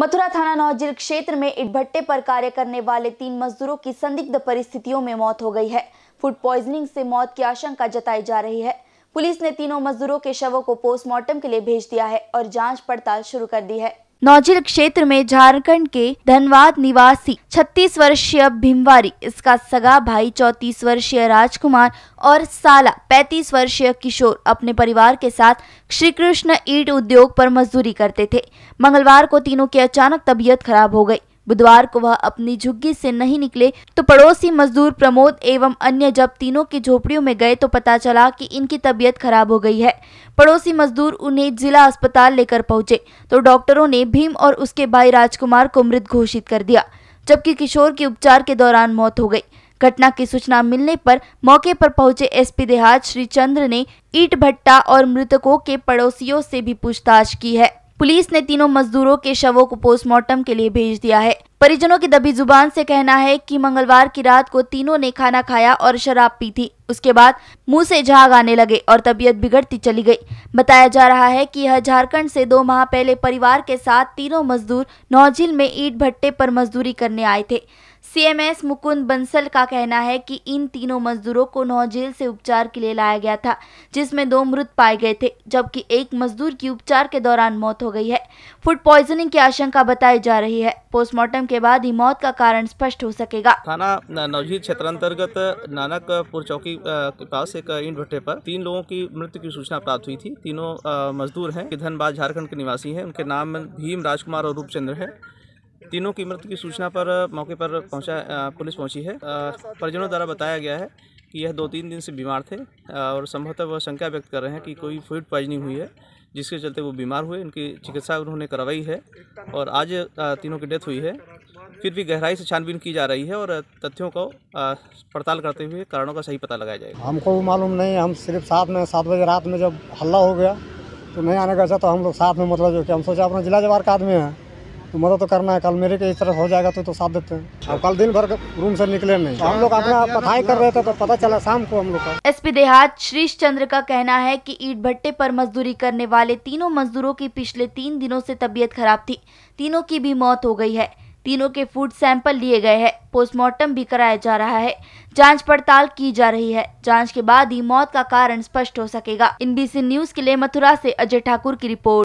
मथुरा थाना नौजिल क्षेत्र में ईट भट्टे पर कार्य करने वाले तीन मजदूरों की संदिग्ध परिस्थितियों में मौत हो गई है फूड पॉइजनिंग से मौत की आशंका जताई जा रही है पुलिस ने तीनों मजदूरों के शवों को पोस्टमार्टम के लिए भेज दिया है और जांच पड़ताल शुरू कर दी है नौजिल क्षेत्र में झारखंड के धनबाद निवासी 36 वर्षीय भीमवारी इसका सगा भाई 34 वर्षीय राजकुमार और साला 35 वर्षीय किशोर अपने परिवार के साथ श्री कृष्ण ईट उद्योग पर मजदूरी करते थे मंगलवार को तीनों की अचानक तबीयत खराब हो गई बुधवार को वह अपनी झुग्गी से नहीं निकले तो पड़ोसी मजदूर प्रमोद एवं अन्य जब तीनों की झोपड़ियों में गए तो पता चला कि इनकी तबीयत खराब हो गई है पड़ोसी मजदूर उन्हें जिला अस्पताल लेकर पहुंचे तो डॉक्टरों ने भीम और उसके भाई राजकुमार को मृत घोषित कर दिया जबकि किशोर की उपचार के दौरान मौत हो गई घटना की सूचना मिलने पर मौके पर पहुंचे एसपी देहात श्री चंद्र ने ईट भट्टा और मृतकों के पड़ोसियों से भी पूछताछ की है पुलिस ने तीनों मजदूरों के शवों को पोस्टमार्टम के लिए भेज दिया है परिजनों की दबी जुबान से कहना है कि मंगलवार की रात को तीनों ने खाना खाया और शराब पी थी उसके बाद मुंह से झाग आने लगे और तबीयत बिगड़ती चली गई बताया जा रहा है कि यह झारखंड से दो माह पहले परिवार के साथ तीनों मजदूर नौझील में ईट भट्टे पर मजदूरी करने आए थे सीएमएस मुकुंद बंसल का कहना है कि इन तीनों मजदूरों को नौजेल से उपचार के लिए लाया गया था जिसमें दो मृत पाए गए थे जबकि एक मजदूर की उपचार के दौरान मौत हो गई है फूड पॉइजनिंग की आशंका बताई जा रही है पोस्टमार्टम के बाद ही मौत का कारण स्पष्ट हो सकेगा थाना नवजीत क्षेत्र अंतर्गत नानकपुर चौकी के पास एक ईंट भट्टे पर तीन लोगों की मृत्यु की सूचना प्राप्त हुई थी तीनों मजदूर है धनबाद झारखंड के निवासी है उनके नाम भीम राजकुमार और रूपचंद्र है तीनों की मृत्यु की सूचना पर मौके पर पहुंचा पुलिस पहुंची है परिजनों द्वारा बताया गया है कि यह दो तीन दिन से बीमार थे और संभवतः वह शंका व्यक्त कर रहे हैं कि कोई फूड पॉइजनिंग हुई है जिसके चलते वो बीमार हुए उनकी चिकित्सा उन्होंने करवाई है और आज तीनों की डेथ हुई है फिर भी गहराई से छानबीन की जा रही है और तथ्यों को पड़ताल करते हुए कारणों का सही पता लगाया जाएगा हमको मालूम नहीं हम सिर्फ साथ में सात बजे रात में जब हल्ला हो गया तो नहीं आने का तो हम लोग साथ में मतलब जो कि हम सोचा अपना जिला जवार का आदमी है तो मदद तो करना है कल मेरे के इस तरह हो जाएगा तो तो साथ देते हैं अब कल दिन भर रूम से निकले नहीं हम लोग अपना पढ़ाई कर रहे थे तो पता चला शाम को हम लोग का एस पी देहात श्रीश चंद्र का कहना है कि ईट भट्टे पर मजदूरी करने वाले तीनों मजदूरों की पिछले तीन दिनों से तबीयत खराब थी तीनों की भी मौत हो गई है तीनों के फूड सैंपल लिए गए हैं पोस्टमार्टम भी कराया जा रहा है जांच पड़ताल की जा रही है जांच के बाद ही मौत का कारण स्पष्ट हो सकेगा इनबीसी न्यूज के लिए मथुरा से अजय ठाकुर की रिपोर्ट